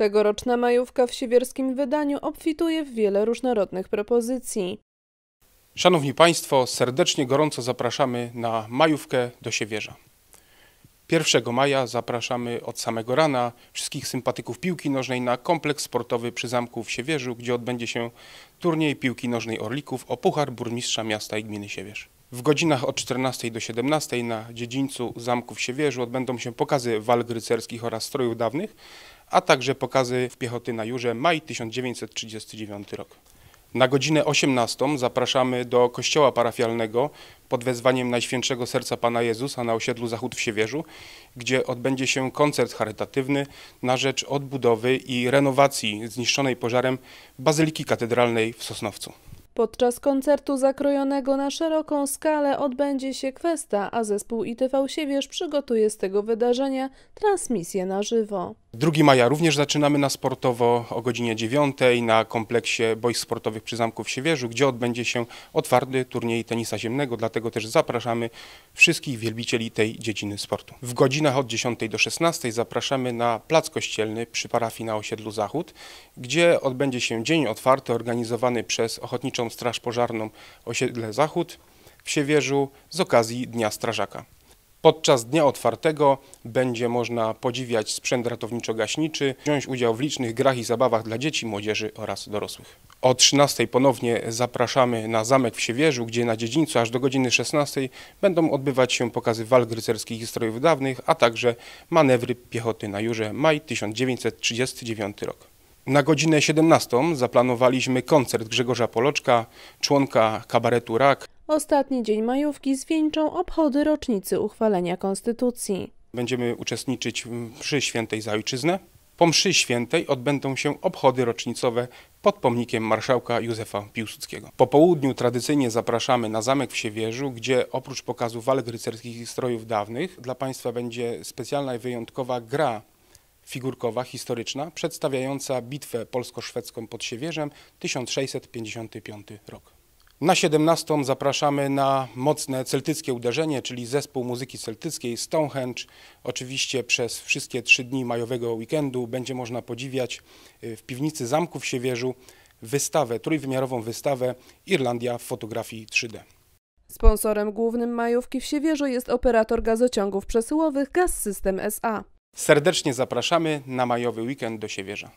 Tegoroczna majówka w siwierskim wydaniu obfituje w wiele różnorodnych propozycji. Szanowni Państwo, serdecznie gorąco zapraszamy na majówkę do Siewierza. 1 maja zapraszamy od samego rana wszystkich sympatyków piłki nożnej na kompleks sportowy przy zamku w Siewierzu, gdzie odbędzie się turniej piłki nożnej Orlików o puchar burmistrza miasta i gminy Siewierz. W godzinach od 14 do 17 na dziedzińcu zamku w Siewierzu odbędą się pokazy walk rycerskich oraz strojów dawnych, a także pokazy w piechoty na Jurze maj 1939 rok. Na godzinę 18 zapraszamy do kościoła parafialnego pod wezwaniem Najświętszego Serca Pana Jezusa na osiedlu Zachód w Siewierzu, gdzie odbędzie się koncert charytatywny na rzecz odbudowy i renowacji zniszczonej pożarem Bazyliki Katedralnej w Sosnowcu. Podczas koncertu zakrojonego na szeroką skalę odbędzie się kwesta, a zespół ITV Siewierz przygotuje z tego wydarzenia transmisję na żywo. 2 maja również zaczynamy na sportowo o godzinie 9 na kompleksie boisk sportowych przy Zamku w Siewierzu, gdzie odbędzie się otwarty turniej tenisa ziemnego, dlatego też zapraszamy wszystkich wielbicieli tej dziedziny sportu. W godzinach od 10 do 16 zapraszamy na Plac Kościelny przy parafii na osiedlu Zachód, gdzie odbędzie się dzień otwarty organizowany przez Ochotniczą Straż Pożarną Osiedle Zachód w Siewierzu z okazji Dnia Strażaka. Podczas dnia otwartego będzie można podziwiać sprzęt ratowniczo-gaśniczy, wziąć udział w licznych grach i zabawach dla dzieci, młodzieży oraz dorosłych. O 13 ponownie zapraszamy na zamek w Siewierzu, gdzie na dziedzińcu aż do godziny 16 będą odbywać się pokazy walk rycerskich i strojów dawnych, a także manewry piechoty na Jurze maj 1939 rok. Na godzinę 17 zaplanowaliśmy koncert Grzegorza Poloczka, członka kabaretu RAK. Ostatni dzień majówki zwieńczą obchody rocznicy uchwalenia Konstytucji. Będziemy uczestniczyć przy świętej za ojczyznę. Po mszy świętej odbędą się obchody rocznicowe pod pomnikiem marszałka Józefa Piłsudskiego. Po południu tradycyjnie zapraszamy na zamek w Siewierzu, gdzie oprócz pokazu walk rycerskich i strojów dawnych dla Państwa będzie specjalna i wyjątkowa gra figurkowa, historyczna, przedstawiająca bitwę polsko-szwedzką pod Siewierzem 1655 rok. Na 17 zapraszamy na mocne celtyckie uderzenie, czyli zespół muzyki celtyckiej Stonehenge. Oczywiście przez wszystkie trzy dni majowego weekendu będzie można podziwiać y, w piwnicy zamku w Siewierzu wystawę, trójwymiarową wystawę Irlandia w fotografii 3D. Sponsorem głównym majówki w Siewierzu jest operator gazociągów przesyłowych Gaz System SA. Serdecznie zapraszamy na majowy weekend do Siewierza.